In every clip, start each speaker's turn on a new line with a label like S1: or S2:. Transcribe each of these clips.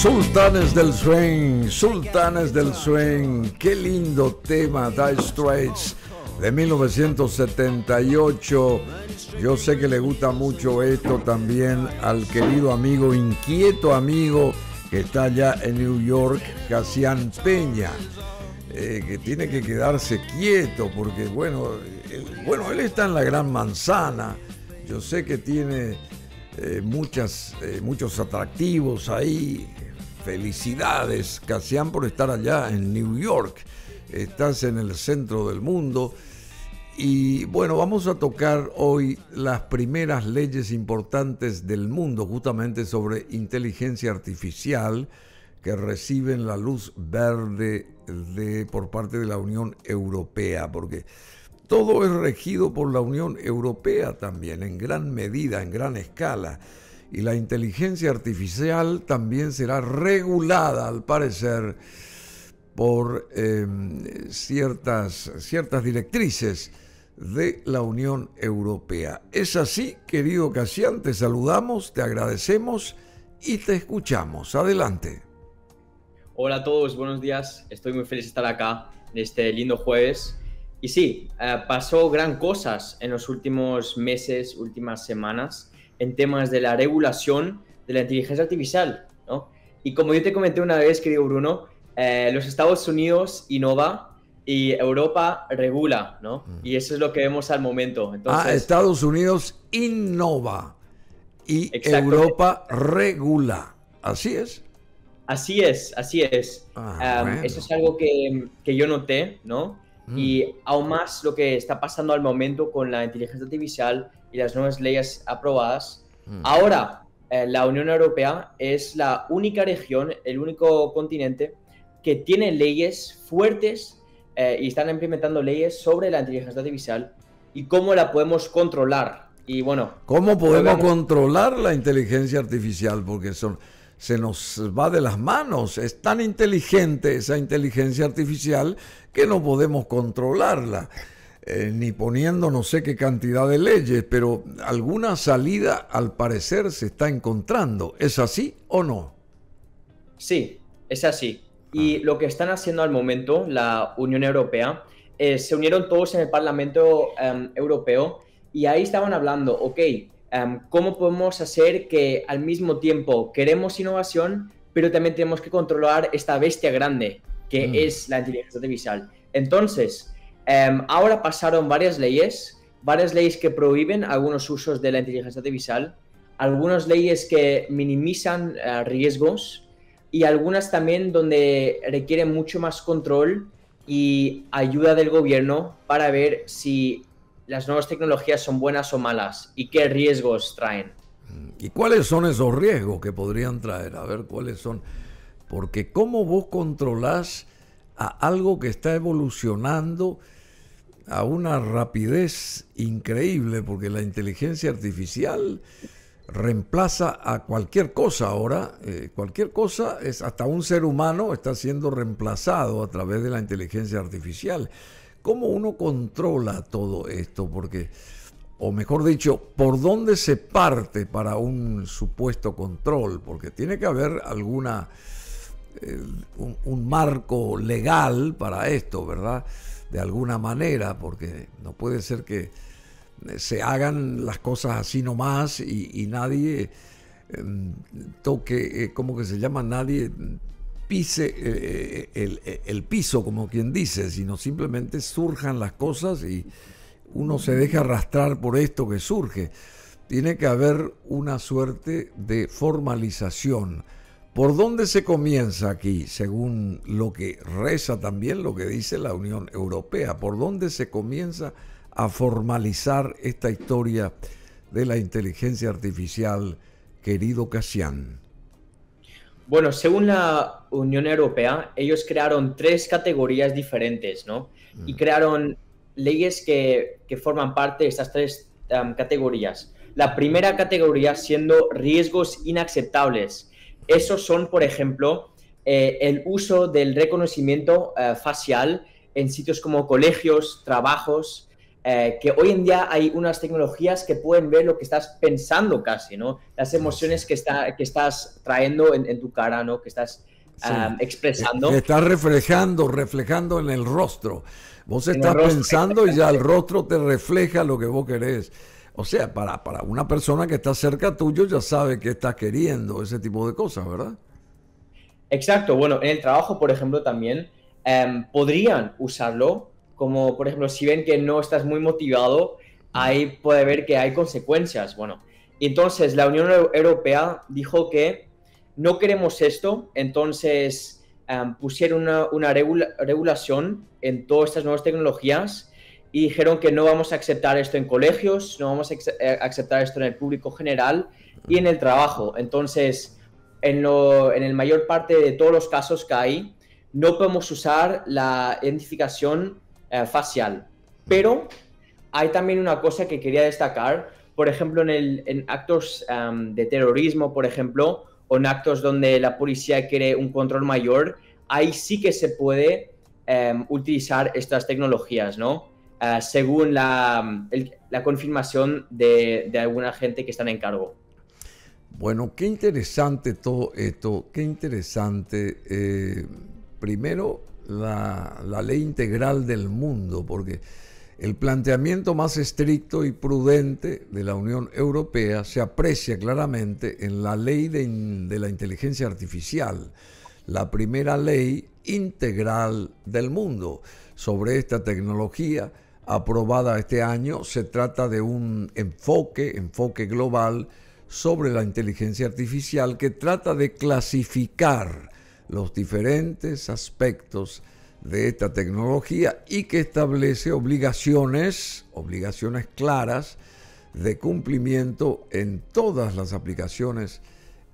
S1: Sultanes del Swing, Sultanes del Swing, qué lindo tema, Die Straits de 1978. Yo sé que le gusta mucho esto también al querido amigo, inquieto amigo que está allá en New York, casián Peña, eh, que tiene que quedarse quieto porque, bueno, él, bueno, él está en la Gran Manzana. Yo sé que tiene eh, muchas, eh, muchos atractivos ahí, Felicidades, Casián, por estar allá en New York. Estás en el centro del mundo. Y bueno, vamos a tocar hoy las primeras leyes importantes del mundo, justamente sobre inteligencia artificial, que reciben la luz verde de, por parte de la Unión Europea, porque todo es regido por la Unión Europea también, en gran medida, en gran escala y la inteligencia artificial también será regulada, al parecer, por em, ciertas, ciertas directrices de la Unión Europea. Es así, querido Casián, te saludamos, te agradecemos y te escuchamos. Adelante.
S2: Hola a todos, buenos días. Estoy muy feliz de estar acá en este lindo jueves. Y sí, eh, pasó gran cosas en los últimos meses, últimas semanas en temas de la regulación de la inteligencia artificial, ¿no? Y como yo te comenté una vez, querido Bruno, eh, los Estados Unidos innova y Europa regula, ¿no? Mm. Y eso es lo que vemos al momento. ah,
S1: Estados Unidos innova y Europa regula. Así es.
S2: Así es, así es. Ah, eso es algo que, que yo noté, ¿no? Mm. Y aún más lo que está pasando al momento con la inteligencia artificial y las nuevas leyes aprobadas. Mm. Ahora, eh, la Unión Europea es la única región, el único continente que tiene leyes fuertes eh, y están implementando leyes sobre la inteligencia artificial y cómo la podemos controlar. Y bueno.
S1: ¿Cómo podemos controlar la inteligencia artificial? Porque son se nos va de las manos. Es tan inteligente esa inteligencia artificial que no podemos controlarla. Eh, ni poniendo no sé qué cantidad de leyes, pero alguna salida al parecer se está encontrando. ¿Es así o no?
S2: Sí, es así. Y ah. lo que están haciendo al momento la Unión Europea, eh, se unieron todos en el Parlamento em, Europeo y ahí estaban hablando, ok, Em, cómo podemos hacer que al mismo tiempo queremos innovación, pero también tenemos que controlar esta bestia grande que mm. es la inteligencia artificial. Entonces, em, ahora pasaron varias leyes, varias leyes que prohíben algunos usos de la inteligencia artificial, algunas leyes que minimizan eh, riesgos y algunas también donde requieren mucho más control y ayuda del gobierno para ver si las nuevas tecnologías son buenas o malas y qué riesgos traen.
S1: ¿Y cuáles son esos riesgos que podrían traer? A ver, ¿cuáles son? Porque cómo vos controlás a algo que está evolucionando a una rapidez increíble, porque la inteligencia artificial reemplaza a cualquier cosa ahora, eh, cualquier cosa es hasta un ser humano está siendo reemplazado a través de la inteligencia artificial. ¿Cómo uno controla todo esto? Porque, o mejor dicho, ¿por dónde se parte para un supuesto control? Porque tiene que haber alguna, eh, un, marco legal para esto, ¿verdad? De alguna manera, porque no puede ser que eh, se hagan las cosas así nomás y, y nadie eh, toque, ¿cómo que se llama? Nadie pise eh, eh, eh, el, piso, como quien dice, sino simplemente surjan las cosas y uno se deja arrastrar por esto que surge. Tiene que haber una suerte de formalización. ¿Por dónde se comienza aquí, según lo que reza también lo que dice la Unión Europea? ¿Por dónde se comienza a formalizar esta historia de la inteligencia artificial, querido Casián?
S2: Bueno, según la Unión Europea, ellos crearon tres categorías diferentes, ¿no? Mm. Y crearon leyes que, forman parte de estas tres categorías. La primera categoría siendo riesgos inaceptables. Esos son, por ejemplo, eh, el uso del reconocimiento eh, facial en sitios como colegios, trabajos, eh, que hoy en día hay unas tecnologías que pueden ver lo que estás pensando casi, ¿no? Las emociones que, está, que estás trayendo en, tu cara, ¿no? Que estás ah, expresando. Eh, estás
S1: reflejando, reflejando en el rostro. Vos estás pensando y ya el rostro te refleja lo que vos querés. O sea, para, para una persona que está cerca tuyo ya sabe que estás queriendo, ese tipo de cosas, ¿verdad?
S2: Exacto, bueno, en el trabajo, por ejemplo, también em, podrían usarlo como por ejemplo, si ven que no estás muy motivado, ahí puede ver que hay consecuencias. Bueno, entonces la Unión Europea dijo que no queremos esto, entonces em, pusieron una, una regulación en todas estas nuevas tecnologías y dijeron que no vamos a aceptar esto en colegios, no vamos a eh, aceptar esto en el público general y en el trabajo. Entonces, en, lo, en el mayor parte de todos los casos que hay, no podemos usar la identificación eh, facial. Pero hay también una cosa que quería destacar, por ejemplo, en, actos de terrorismo, por ejemplo, o en actos donde la policía quiere un control mayor, ahí sí que se puede em, utilizar estas tecnologías, ¿no? Eh, según la, confirmación de, alguna gente que está en cargo.
S1: Bueno, qué interesante todo esto, qué interesante. Eh, primero, la, ley integral del mundo, porque el planteamiento más estricto y prudente de la Unión Europea se aprecia claramente en la ley de, de, la inteligencia artificial, la primera ley integral del mundo sobre esta tecnología aprobada este año. Se trata de un enfoque, enfoque global sobre la inteligencia artificial que trata de clasificar los diferentes aspectos de esta tecnología y que establece obligaciones, obligaciones claras de cumplimiento en todas las aplicaciones,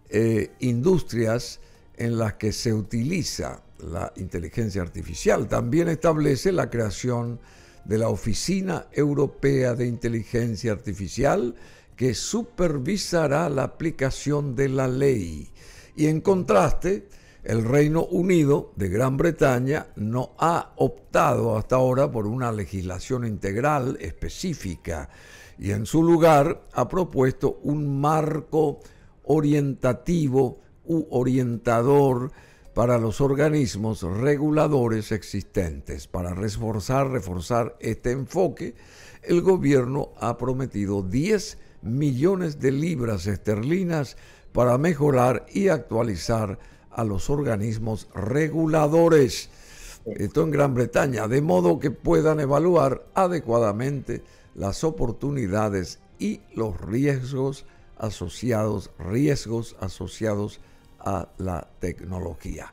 S1: e industrias en las que se utiliza la inteligencia artificial. También establece la creación de la Oficina Europea de Inteligencia Artificial que supervisará la aplicación de la ley. Y en contraste, el Reino Unido de Gran Bretaña no ha optado hasta ahora por una legislación integral específica y en su lugar ha propuesto un marco orientativo u orientador para los organismos reguladores existentes. Para reforzar, reforzar este enfoque, el gobierno ha prometido 10 millones de libras esterlinas para mejorar y actualizar a los organismos reguladores, esto en Gran Bretaña, de modo que puedan evaluar adecuadamente las oportunidades y los riesgos asociados, riesgos asociados a la tecnología.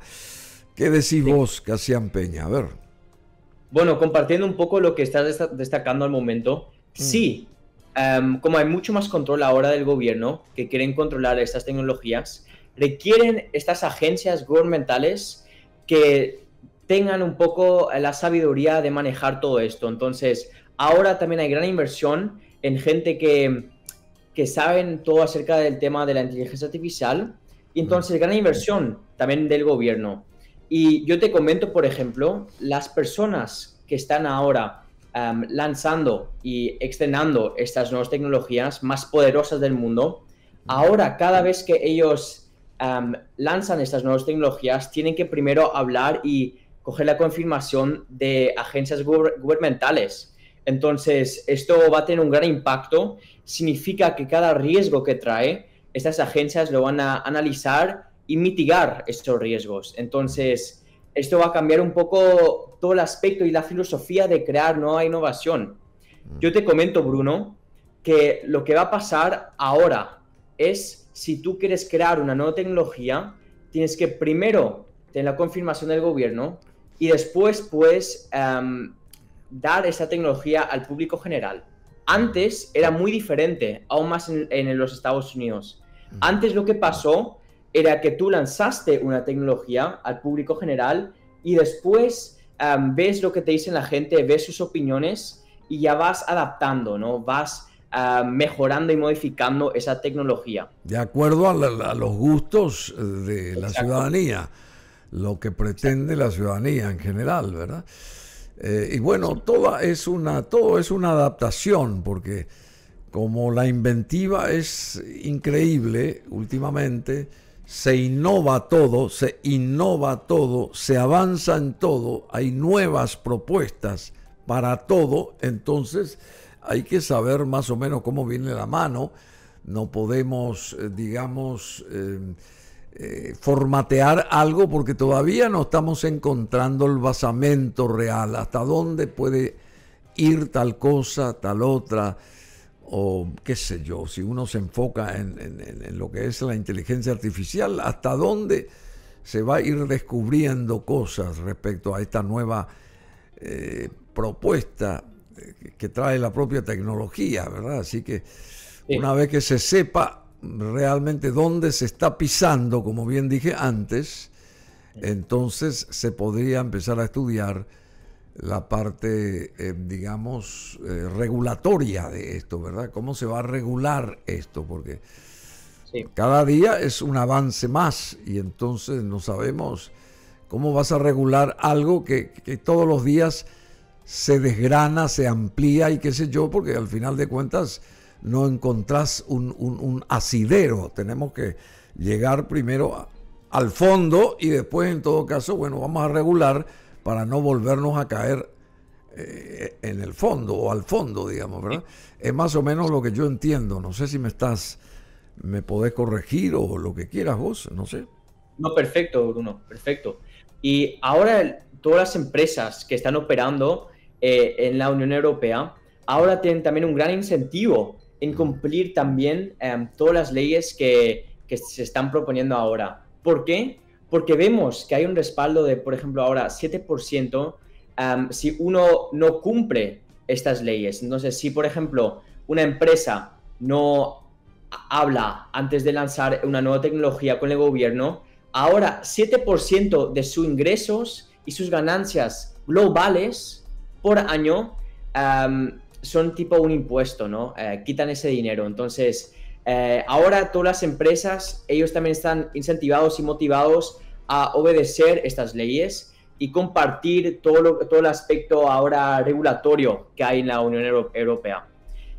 S1: ¿Qué decís vos, Casian Peña? A ver.
S2: Bueno, compartiendo un poco lo que estás destacando al momento, mm. sí, como hay mucho más control ahora del gobierno que quieren controlar estas tecnologías, requieren estas agencias gubernamentales que tengan un poco la sabiduría de manejar todo esto. Entonces, ahora también hay gran inversión en gente que, que saben todo acerca del tema de la inteligencia artificial y entonces gran inversión también del gobierno. Y yo te comento, por ejemplo, las personas que están ahora um, lanzando y extendiendo estas nuevas tecnologías más poderosas del mundo, ahora cada vez que ellos lanzan estas nuevas tecnologías, tienen que primero hablar y coger la confirmación de agencias gubernamentales. Entonces, esto va a tener un gran impacto. Significa que cada riesgo que trae, estas agencias lo van a analizar y mitigar estos riesgos. Entonces, esto va a cambiar un poco todo el aspecto y la filosofía de crear nueva innovación. Mm. Yo te comento, Bruno, que lo que va a pasar ahora es si tú quieres crear una nueva tecnología, tienes que primero tener la confirmación del gobierno y después pues em, dar esa tecnología al público general. Antes era muy diferente, aún más en, los Estados Unidos. Mm. Antes lo que pasó era que tú lanzaste una tecnología al público general y después em, ves lo que te dicen la gente, ves sus opiniones y ya vas adaptando, ¿no? Vas Ah, mejorando y modificando esa tecnología.
S1: De acuerdo a, los gustos eh, de la ciudadanía, lo que pretende la ciudadanía en general, ¿verdad? Eh, y bueno, todo es una, todo es una adaptación, porque como la inventiva es increíble últimamente, se innova todo, se innova todo, se avanza en todo, hay nuevas propuestas para todo, entonces hay que saber más o menos cómo viene la mano. No podemos, eh, digamos, em, eh, formatear algo porque todavía no estamos encontrando el basamento real, hasta dónde puede ir tal cosa, tal otra, o qué sé yo, si uno se enfoca en, lo que es la inteligencia artificial, hasta dónde se va a ir descubriendo cosas respecto a esta nueva eh, propuesta que trae la propia tecnología, ¿verdad? Así que una vez que se sepa realmente dónde se está pisando, como bien dije antes, entonces se podría empezar a estudiar la parte, eh, digamos, eh, regulatoria de esto, ¿verdad? ¿Cómo se va a regular esto? Porque cada día es un avance más y entonces no sabemos cómo vas a regular algo que todos los días se desgrana, se amplía y qué sé yo, porque al final de cuentas no encontrás un, asidero. Tenemos que llegar primero al fondo y después en todo caso, bueno, vamos a regular para no volvernos a caer eh, en el fondo o al fondo, digamos, ¿verdad? Es más o menos lo que yo entiendo. No sé si me estás, me podés corregir o lo que quieras vos, no sé.
S2: No, perfecto, Bruno, perfecto. Y ahora todas las empresas que están operando eh, en la Unión Europea, ahora tienen también un gran incentivo en cumplir también em, todas las leyes que, que, se están proponiendo ahora. ¿Por qué? Porque vemos que hay un respaldo de, por ejemplo, ahora 7% em, si uno no cumple estas leyes. Entonces, si, por ejemplo, una empresa no habla antes de lanzar una nueva tecnología con el gobierno, ahora 7% de sus ingresos y sus ganancias globales por año son tipo un impuesto, ¿no? Eh, quitan ese dinero. Entonces, eh, ahora todas las empresas, ellos también están incentivados y motivados a obedecer estas leyes y compartir todo, todo el aspecto ahora regulatorio que hay en la Unión Europea.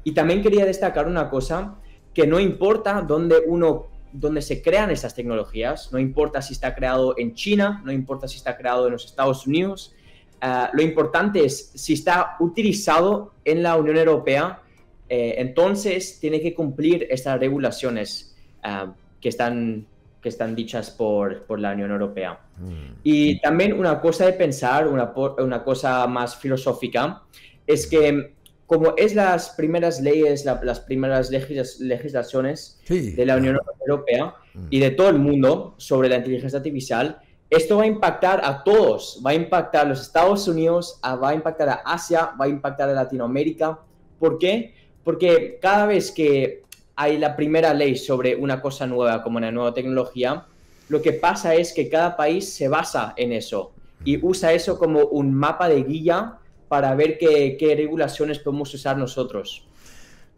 S2: Y también quería destacar una cosa, que no importa dónde uno donde se crean estas tecnologías, no importa si está creado en China, no importa si está creado en los Estados Unidos, Ah, lo importante es, si está utilizado en la Unión Europea, eh, entonces tiene que cumplir estas regulaciones ah, que, están, dichas por, la Unión Europea. Mm. Y también una cosa de pensar, una, cosa más filosófica, es que como es las primeras leyes, las primeras legislaciones de la Unión Europea mm. y de todo el mundo sobre la inteligencia artificial, esto va a impactar a todos, va a impactar a los Estados Unidos, va a impactar a Asia, va a impactar a Latinoamérica. ¿Por qué? Porque cada vez que hay la primera ley sobre una cosa nueva, como una nueva tecnología, lo que pasa es que cada país se basa en eso y usa eso como un mapa de guía para ver qué, qué regulaciones podemos usar
S1: nosotros.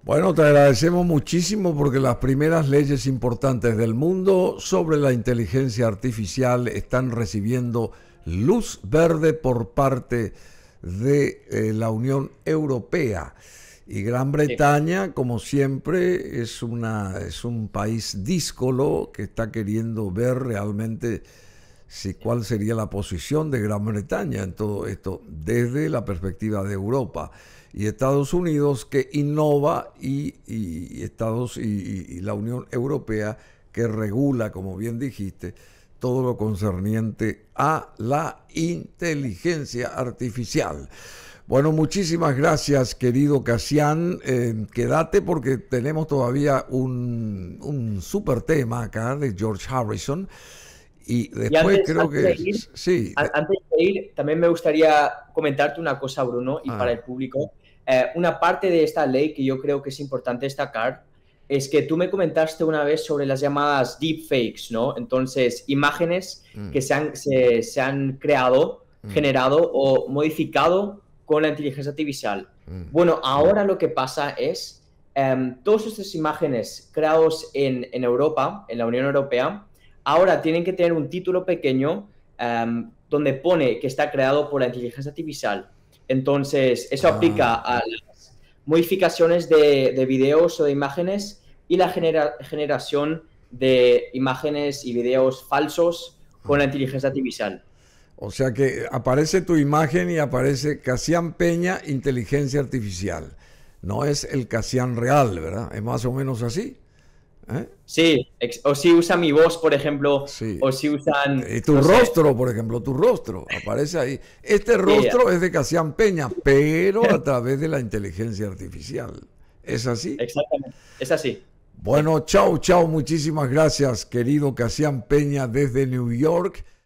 S1: Bueno, te agradecemos muchísimo porque las primeras leyes importantes del mundo sobre la inteligencia artificial están recibiendo luz verde por parte de eh, la Unión Europea. Y Gran Bretaña, como siempre, es, una, es un país díscolo que está queriendo ver realmente si, cuál sería la posición de Gran Bretaña en todo esto desde la perspectiva de Europa y Estados Unidos que innova y, Estados y, la Unión Europea que regula, como bien dijiste, todo lo concerniente a la inteligencia artificial. Bueno, muchísimas gracias, querido Casián. Eh, quédate porque tenemos todavía un, un super tema acá de George Harrison. Y después creo que. Eh. Antes
S2: de ir, también me gustaría comentarte una cosa, Bruno, y ah. para el público. Eh, una parte de esta ley que yo creo que es importante destacar es que tú me comentaste una vez sobre las llamadas deepfakes, ¿no? Entonces, imágenes mm. que se han, se, han creado, mm. generado o modificado con la inteligencia artificial. Mm. Bueno, ahora lo que pasa es, eh, em, todas estas imágenes creadas en, en, Europa, en la Unión Europea, ahora tienen que tener un título pequeño em, donde pone que está creado por la inteligencia artificial. Entonces, eso ah. aplica a las modificaciones de, videos o de imágenes y la generación de imágenes y videos falsos con la inteligencia artificial.
S1: O sea que aparece tu imagen y aparece Casián Peña, inteligencia artificial. No es el Cassian real, ¿verdad? Es más o menos así. ¿Eh? Sí,
S2: o si usa mi voz, por ejemplo, o si usan... Y tu rostro,
S1: por ejemplo, tu rostro, aparece ahí. Este rostro es de Casián Peña, pero a través de la inteligencia artificial. ¿Es así? Exactamente, es así. Bueno, chao, chao, muchísimas gracias, querido Casián Peña desde New York.